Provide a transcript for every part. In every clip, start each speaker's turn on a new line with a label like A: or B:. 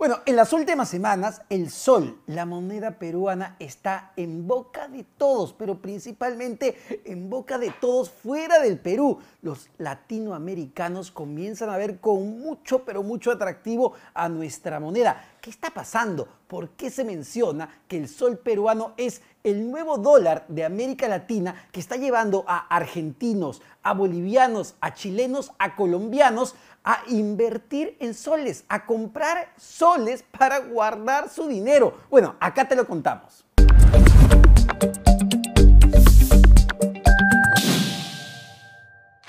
A: Bueno, en las últimas semanas el sol, la moneda peruana, está en boca de todos, pero principalmente en boca de todos fuera del Perú. Los latinoamericanos comienzan a ver con mucho, pero mucho atractivo a nuestra moneda. ¿Qué está pasando? ¿Por qué se menciona que el sol peruano es el nuevo dólar de América Latina que está llevando a argentinos, a bolivianos, a chilenos, a colombianos a invertir en soles, a comprar soles para guardar su dinero. Bueno, acá te lo contamos.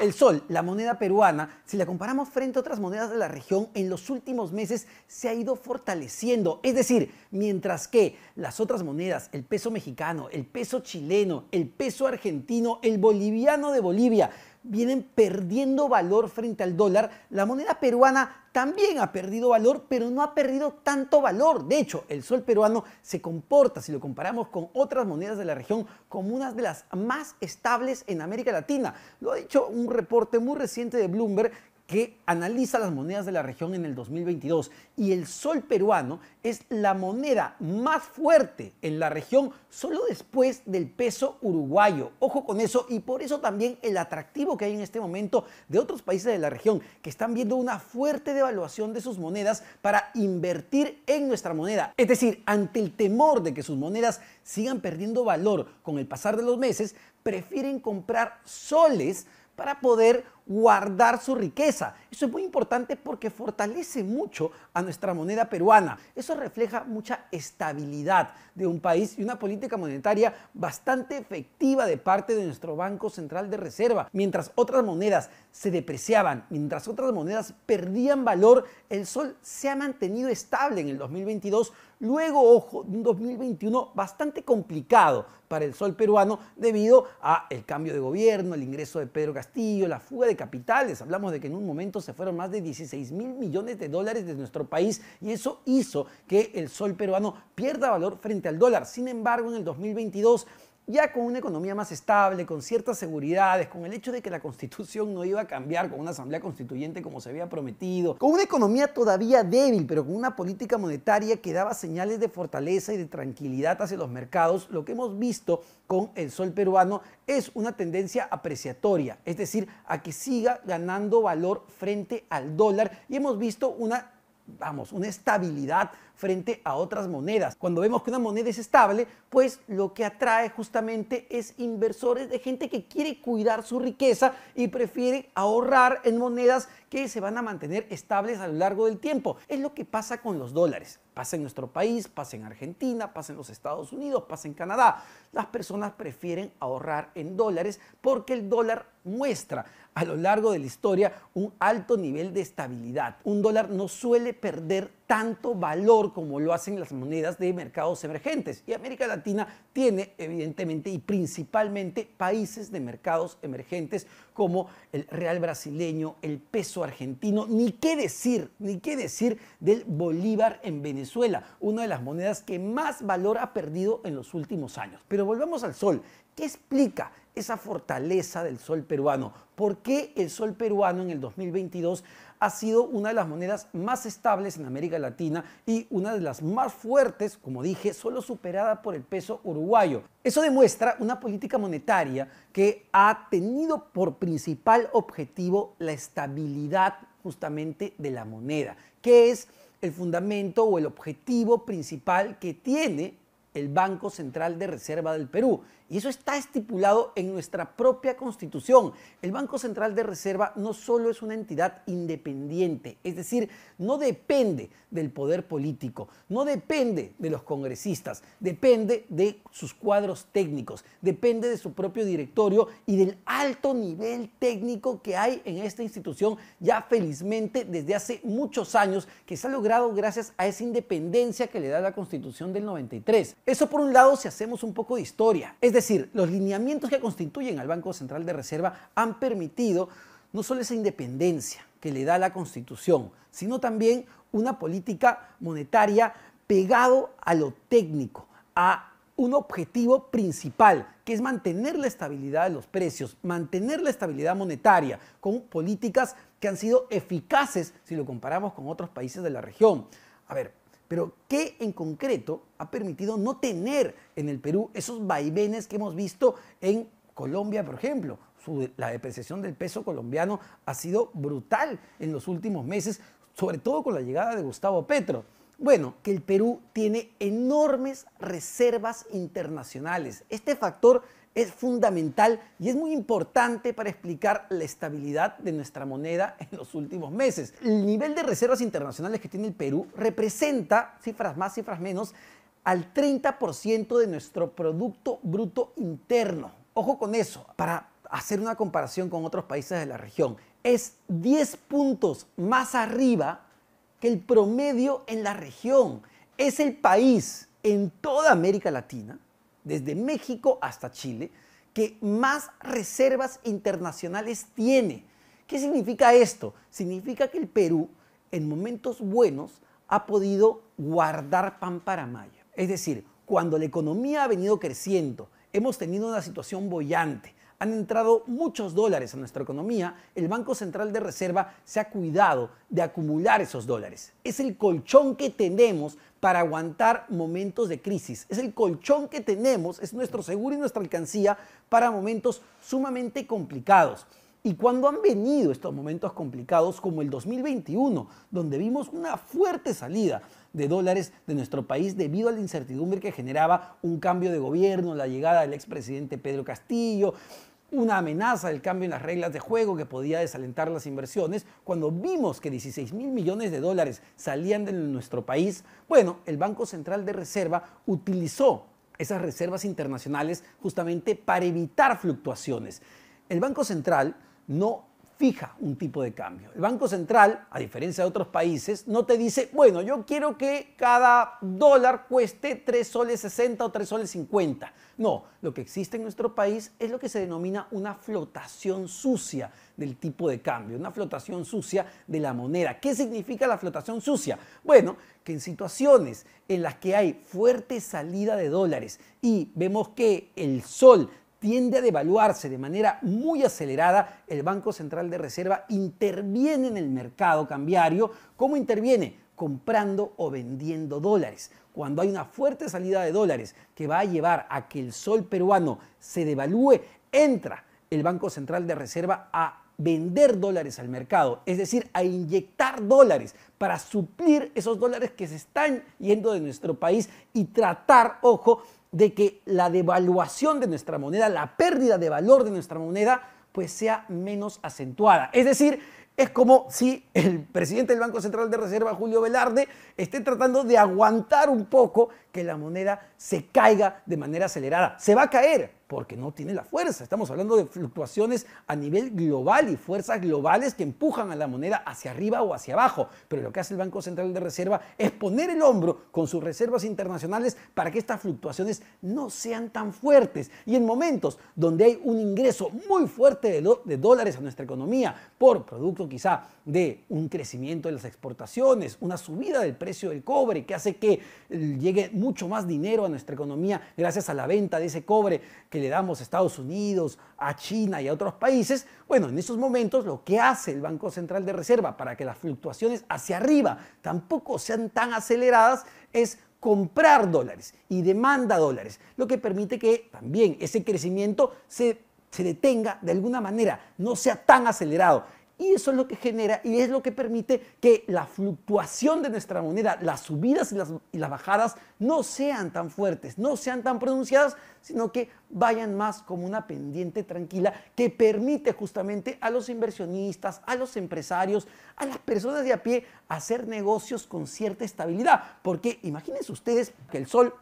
A: El sol, la moneda peruana, si la comparamos frente a otras monedas de la región, en los últimos meses se ha ido fortaleciendo. Es decir, mientras que las otras monedas, el peso mexicano, el peso chileno, el peso argentino, el boliviano de Bolivia, vienen perdiendo valor frente al dólar. La moneda peruana también ha perdido valor, pero no ha perdido tanto valor. De hecho, el sol peruano se comporta, si lo comparamos con otras monedas de la región, como una de las más estables en América Latina. Lo ha dicho un reporte muy reciente de Bloomberg que analiza las monedas de la región en el 2022 y el sol peruano es la moneda más fuerte en la región solo después del peso uruguayo. Ojo con eso y por eso también el atractivo que hay en este momento de otros países de la región que están viendo una fuerte devaluación de sus monedas para invertir en nuestra moneda. Es decir, ante el temor de que sus monedas sigan perdiendo valor con el pasar de los meses, prefieren comprar soles para poder guardar su riqueza. Eso es muy importante porque fortalece mucho a nuestra moneda peruana. Eso refleja mucha estabilidad de un país y una política monetaria bastante efectiva de parte de nuestro Banco Central de Reserva. Mientras otras monedas se depreciaban, mientras otras monedas perdían valor, el sol se ha mantenido estable en el 2022 Luego, ojo, un 2021 bastante complicado para el sol peruano debido a el cambio de gobierno, el ingreso de Pedro Castillo, la fuga de capitales. Hablamos de que en un momento se fueron más de 16 mil millones de dólares de nuestro país y eso hizo que el sol peruano pierda valor frente al dólar. Sin embargo, en el 2022 ya con una economía más estable, con ciertas seguridades, con el hecho de que la constitución no iba a cambiar con una asamblea constituyente como se había prometido, con una economía todavía débil, pero con una política monetaria que daba señales de fortaleza y de tranquilidad hacia los mercados, lo que hemos visto con el sol peruano es una tendencia apreciatoria, es decir, a que siga ganando valor frente al dólar y hemos visto una vamos, una estabilidad frente a otras monedas. Cuando vemos que una moneda es estable, pues lo que atrae justamente es inversores de gente que quiere cuidar su riqueza y prefiere ahorrar en monedas que se van a mantener estables a lo largo del tiempo. Es lo que pasa con los dólares. Pasa en nuestro país, pasa en Argentina, pasa en los Estados Unidos, pasa en Canadá. Las personas prefieren ahorrar en dólares porque el dólar muestra a lo largo de la historia un alto nivel de estabilidad. Un dólar no suele perder tanto valor como lo hacen las monedas de mercados emergentes. Y América Latina tiene, evidentemente, y principalmente países de mercados emergentes como el real brasileño, el peso argentino, ni qué decir, ni qué decir del bolívar en Venezuela, una de las monedas que más valor ha perdido en los últimos años. Pero volvamos al sol. ¿Qué explica esa fortaleza del sol peruano. ¿Por qué el sol peruano en el 2022 ha sido una de las monedas más estables en América Latina y una de las más fuertes, como dije, solo superada por el peso uruguayo? Eso demuestra una política monetaria que ha tenido por principal objetivo la estabilidad justamente de la moneda, que es el fundamento o el objetivo principal que tiene el Banco Central de Reserva del Perú y eso está estipulado en nuestra propia constitución. El Banco Central de Reserva no solo es una entidad independiente, es decir, no depende del poder político, no depende de los congresistas, depende de sus cuadros técnicos, depende de su propio directorio y del alto nivel técnico que hay en esta institución ya felizmente desde hace muchos años que se ha logrado gracias a esa independencia que le da la constitución del 93. Eso por un lado si hacemos un poco de historia. Es decir, es decir, los lineamientos que constituyen al Banco Central de Reserva han permitido no solo esa independencia que le da la Constitución, sino también una política monetaria pegado a lo técnico, a un objetivo principal, que es mantener la estabilidad de los precios, mantener la estabilidad monetaria, con políticas que han sido eficaces si lo comparamos con otros países de la región. A ver, pero ¿qué en concreto ha permitido no tener en el Perú esos vaivenes que hemos visto en Colombia, por ejemplo? la depreciación del peso colombiano ha sido brutal en los últimos meses, sobre todo con la llegada de Gustavo Petro. Bueno, que el Perú tiene enormes reservas internacionales. Este factor es fundamental y es muy importante para explicar la estabilidad de nuestra moneda en los últimos meses. El nivel de reservas internacionales que tiene el Perú representa, cifras más, cifras menos, al 30% de nuestro Producto Bruto Interno. Ojo con eso, para hacer una comparación con otros países de la región. Es 10 puntos más arriba que el promedio en la región. Es el país en toda América Latina desde México hasta Chile, que más reservas internacionales tiene. ¿Qué significa esto? Significa que el Perú, en momentos buenos, ha podido guardar pan para mayo. Es decir, cuando la economía ha venido creciendo, hemos tenido una situación bollante, han entrado muchos dólares a nuestra economía, el Banco Central de Reserva se ha cuidado de acumular esos dólares. Es el colchón que tenemos para aguantar momentos de crisis. Es el colchón que tenemos, es nuestro seguro y nuestra alcancía para momentos sumamente complicados. Y cuando han venido estos momentos complicados como el 2021, donde vimos una fuerte salida de dólares de nuestro país debido a la incertidumbre que generaba un cambio de gobierno, la llegada del expresidente Pedro Castillo, una amenaza del cambio en las reglas de juego que podía desalentar las inversiones, cuando vimos que 16 mil millones de dólares salían de nuestro país, bueno, el Banco Central de Reserva utilizó esas reservas internacionales justamente para evitar fluctuaciones. El Banco Central no fija un tipo de cambio. El Banco Central, a diferencia de otros países, no te dice, bueno, yo quiero que cada dólar cueste 3 soles 60 o 3 soles 50. No, lo que existe en nuestro país es lo que se denomina una flotación sucia del tipo de cambio, una flotación sucia de la moneda. ¿Qué significa la flotación sucia? Bueno, que en situaciones en las que hay fuerte salida de dólares y vemos que el sol tiende a devaluarse de manera muy acelerada, el Banco Central de Reserva interviene en el mercado cambiario. ¿Cómo interviene? comprando o vendiendo dólares. Cuando hay una fuerte salida de dólares que va a llevar a que el sol peruano se devalúe, entra el Banco Central de Reserva a vender dólares al mercado, es decir, a inyectar dólares para suplir esos dólares que se están yendo de nuestro país y tratar, ojo, de que la devaluación de nuestra moneda, la pérdida de valor de nuestra moneda, pues sea menos acentuada. Es decir, es como si el presidente del Banco Central de Reserva, Julio Velarde, esté tratando de aguantar un poco que la moneda se caiga de manera acelerada. Se va a caer, porque no tiene la fuerza. Estamos hablando de fluctuaciones a nivel global y fuerzas globales que empujan a la moneda hacia arriba o hacia abajo. Pero lo que hace el Banco Central de Reserva es poner el hombro con sus reservas internacionales para que estas fluctuaciones no sean tan fuertes. Y en momentos donde hay un ingreso muy fuerte de, dólares a nuestra economía, por producto quizá de un crecimiento de las exportaciones, una subida del precio del cobre que hace que llegue mucho más dinero a nuestra economía gracias a la venta de ese cobre que le damos a Estados Unidos, a China y a otros países, bueno, en esos momentos lo que hace el Banco Central de Reserva para que las fluctuaciones hacia arriba tampoco sean tan aceleradas es comprar dólares y demanda dólares, lo que permite que también ese crecimiento se, se detenga de alguna manera, no sea tan acelerado. Y eso es lo que genera y es lo que permite que la fluctuación de nuestra moneda, las subidas y las, bajadas, no sean tan fuertes, no sean tan pronunciadas, sino que vayan más como una pendiente tranquila que permite justamente a los inversionistas, a los empresarios, a las personas de a pie hacer negocios con cierta estabilidad. Porque imagínense ustedes que el sol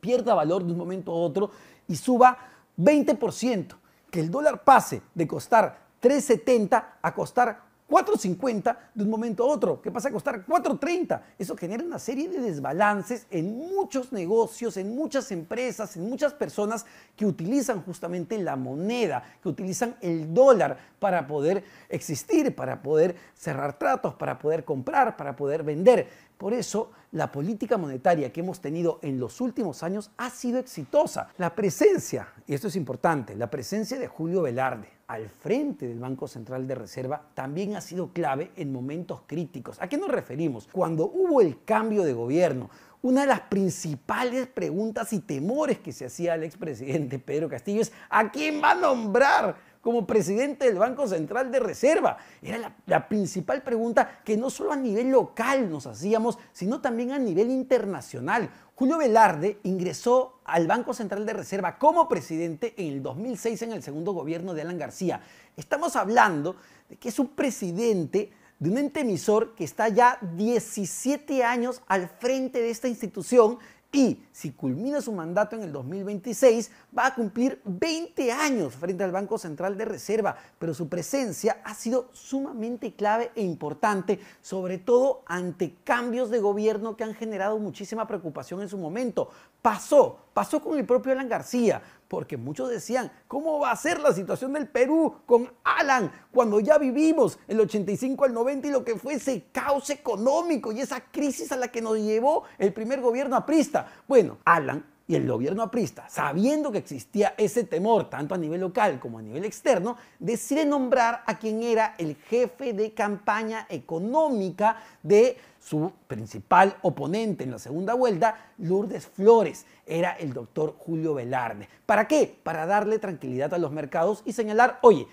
A: pierda valor de un momento a otro y suba 20%, que el dólar pase de costar 370 a costar 4.50 de un momento a otro, que pasa a costar 4.30. Eso genera una serie de desbalances en muchos negocios, en muchas empresas, en muchas personas que utilizan justamente la moneda, que utilizan el dólar para poder existir, para poder cerrar tratos, para poder comprar, para poder vender. Por eso la política monetaria que hemos tenido en los últimos años ha sido exitosa. La presencia, y esto es importante, la presencia de Julio Velarde al frente del Banco Central de Reserva también ha sido clave en momentos críticos. ¿A qué nos referimos? Cuando hubo el cambio de gobierno, una de las principales preguntas y temores que se hacía al expresidente Pedro Castillo es ¿a quién va a nombrar? como presidente del Banco Central de Reserva? Era la, principal pregunta que no solo a nivel local nos hacíamos, sino también a nivel internacional. Julio Velarde ingresó al Banco Central de Reserva como presidente en el 2006 en el segundo gobierno de Alan García. Estamos hablando de que es un presidente de un emisor que está ya 17 años al frente de esta institución y si culmina su mandato en el 2026 va a cumplir 20 años frente al Banco Central de Reserva, pero su presencia ha sido sumamente clave e importante, sobre todo ante cambios de gobierno que han generado muchísima preocupación en su momento. Pasó, pasó con el propio Alan García, porque muchos decían, ¿cómo va a ser la situación del Perú con Alan cuando ya vivimos el 85 al 90 y lo que fue ese caos económico y esa crisis a la que nos llevó el primer gobierno aprista? Bueno, Alan y el gobierno aprista, sabiendo que existía ese temor, tanto a nivel local como a nivel externo, decide nombrar a quien era el jefe de campaña económica de su principal oponente en la segunda vuelta, Lourdes Flores, era el doctor Julio Velarde. ¿Para qué? Para darle tranquilidad a los mercados y señalar, oye,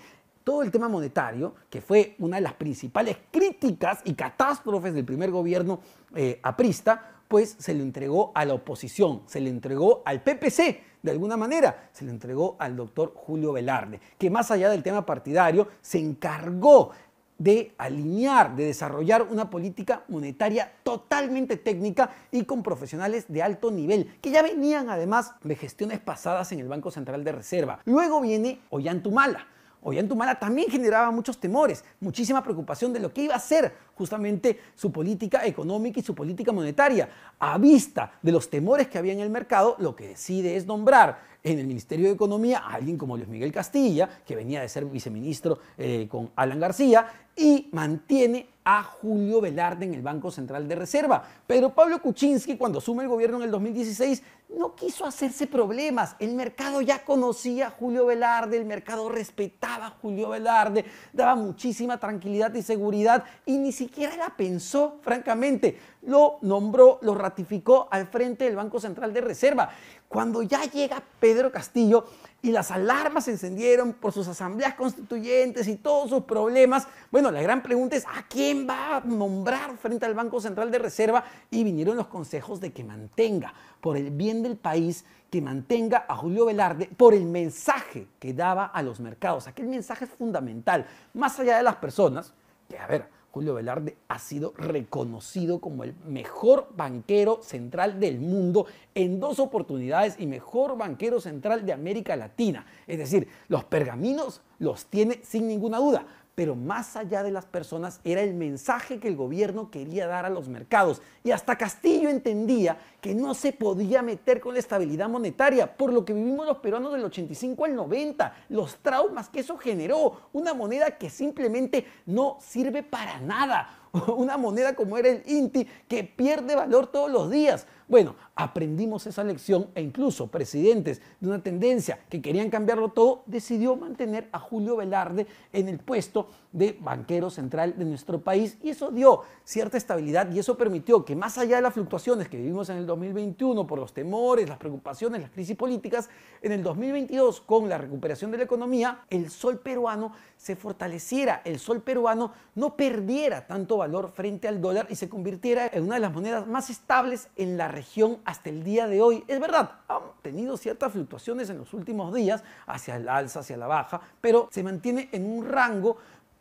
A: todo el tema monetario, que fue una de las principales críticas y catástrofes del primer gobierno eh, aprista, pues se lo entregó a la oposición, se le entregó al PPC, de alguna manera, se le entregó al doctor Julio Velarde, que más allá del tema partidario, se encargó de alinear, de desarrollar una política monetaria totalmente técnica y con profesionales de alto nivel, que ya venían además de gestiones pasadas en el Banco Central de Reserva. Luego viene Ollantumala. Ollantumala también generaba muchos temores, muchísima preocupación de lo que iba a ser justamente su política económica y su política monetaria. A vista de los temores que había en el mercado, lo que decide es nombrar en el Ministerio de Economía alguien como Luis Miguel Castilla, que venía de ser viceministro eh, con Alan García, y mantiene a Julio Velarde en el Banco Central de Reserva. Pero Pablo Kuczynski, cuando asume el gobierno en el 2016, no quiso hacerse problemas. El mercado ya conocía a Julio Velarde, el mercado respetaba a Julio Velarde, daba muchísima tranquilidad y seguridad y ni siquiera la pensó, francamente. Lo nombró, lo ratificó al frente del Banco Central de Reserva cuando ya llega Pedro Castillo y las alarmas se encendieron por sus asambleas constituyentes y todos sus problemas, bueno, la gran pregunta es ¿a quién va a nombrar frente al Banco Central de Reserva? Y vinieron los consejos de que mantenga, por el bien del país, que mantenga a Julio Velarde por el mensaje que daba a los mercados. Aquel mensaje es fundamental, más allá de las personas, que a ver, Julio Velarde ha sido reconocido como el mejor banquero central del mundo en dos oportunidades y mejor banquero central de América Latina. Es decir, los pergaminos los tiene sin ninguna duda pero más allá de las personas era el mensaje que el gobierno quería dar a los mercados. Y hasta Castillo entendía que no se podía meter con la estabilidad monetaria, por lo que vivimos los peruanos del 85 al 90, los traumas que eso generó, una moneda que simplemente no sirve para nada, una moneda como era el INTI que pierde valor todos los días. Bueno, aprendimos esa lección e incluso presidentes de una tendencia que querían cambiarlo todo decidió mantener a Julio Velarde en el puesto de banquero central de nuestro país y eso dio cierta estabilidad y eso permitió que más allá de las fluctuaciones que vivimos en el 2021 por los temores, las preocupaciones, las crisis políticas, en el 2022 con la recuperación de la economía, el sol peruano se fortaleciera, el sol peruano no perdiera tanto valor frente al dólar y se convirtiera en una de las monedas más estables en la región hasta el día de hoy. Es verdad, han tenido ciertas fluctuaciones en los últimos días, hacia el alza, hacia la baja, pero se mantiene en un rango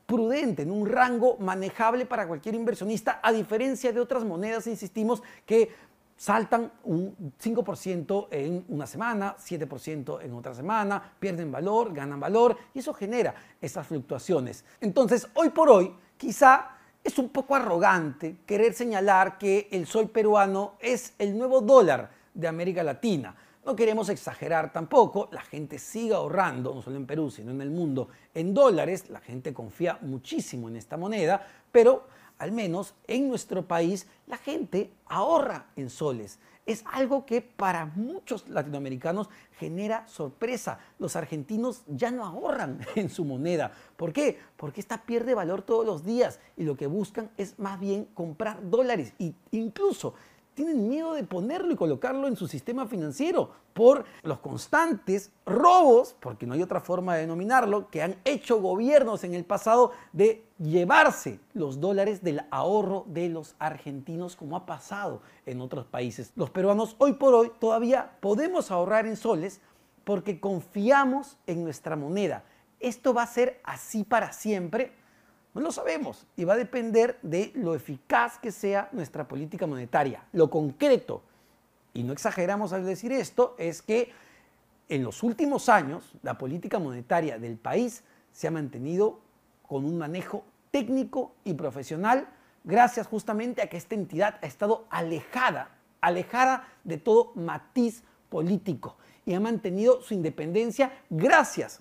A: prudente, en un rango manejable para cualquier inversionista, a diferencia de otras monedas, insistimos, que saltan un 5% en una semana, 7% en otra semana, pierden valor, ganan valor, y eso genera esas fluctuaciones. Entonces, hoy por hoy, quizá es un poco arrogante querer señalar que el sol peruano es el nuevo dólar de América Latina. No queremos exagerar tampoco, la gente sigue ahorrando, no solo en Perú, sino en el mundo, en dólares, la gente confía muchísimo en esta moneda, pero al menos en nuestro país la gente ahorra en soles es algo que para muchos latinoamericanos genera sorpresa. Los argentinos ya no ahorran en su moneda. ¿Por qué? Porque esta pierde valor todos los días y lo que buscan es más bien comprar dólares e incluso tienen miedo de ponerlo y colocarlo en su sistema financiero por los constantes robos, porque no hay otra forma de denominarlo, que han hecho gobiernos en el pasado de llevarse los dólares del ahorro de los argentinos como ha pasado en otros países. Los peruanos hoy por hoy todavía podemos ahorrar en soles porque confiamos en nuestra moneda. Esto va a ser así para siempre no pues lo sabemos y va a depender de lo eficaz que sea nuestra política monetaria, lo concreto. Y no exageramos al decir esto, es que en los últimos años la política monetaria del país se ha mantenido con un manejo técnico y profesional gracias justamente a que esta entidad ha estado alejada, alejada de todo matiz político y ha mantenido su independencia gracias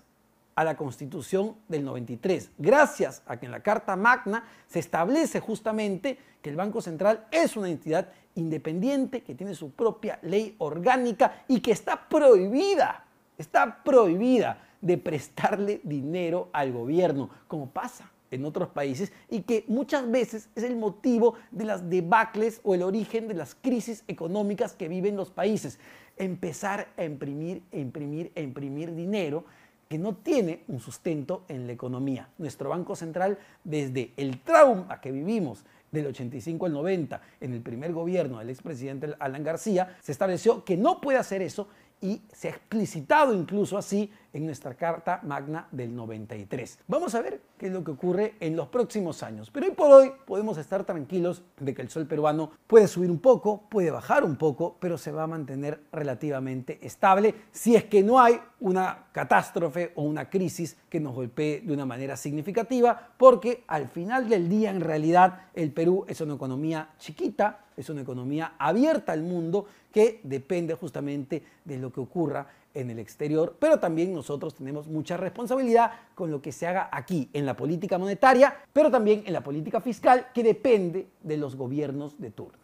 A: a la Constitución del 93, gracias a que en la Carta Magna se establece justamente que el Banco Central es una entidad independiente, que tiene su propia ley orgánica y que está prohibida, está prohibida de prestarle dinero al gobierno, como pasa en otros países y que muchas veces es el motivo de las debacles o el origen de las crisis económicas que viven los países. Empezar a imprimir, imprimir, imprimir dinero que no tiene un sustento en la economía. Nuestro Banco Central, desde el trauma que vivimos del 85 al 90, en el primer gobierno del expresidente Alan García, se estableció que no puede hacer eso y se ha explicitado incluso así en nuestra Carta Magna del 93. Vamos a ver qué es lo que ocurre en los próximos años, pero hoy por hoy podemos estar tranquilos de que el sol peruano puede subir un poco, puede bajar un poco, pero se va a mantener relativamente estable si es que no hay una catástrofe o una crisis que nos golpee de una manera significativa, porque al final del día en realidad el Perú es una economía chiquita, es una economía abierta al mundo que depende justamente de lo que ocurra en el exterior, pero también nosotros tenemos mucha responsabilidad con lo que se haga aquí, en la política monetaria, pero también en la política fiscal, que depende de los gobiernos de turno.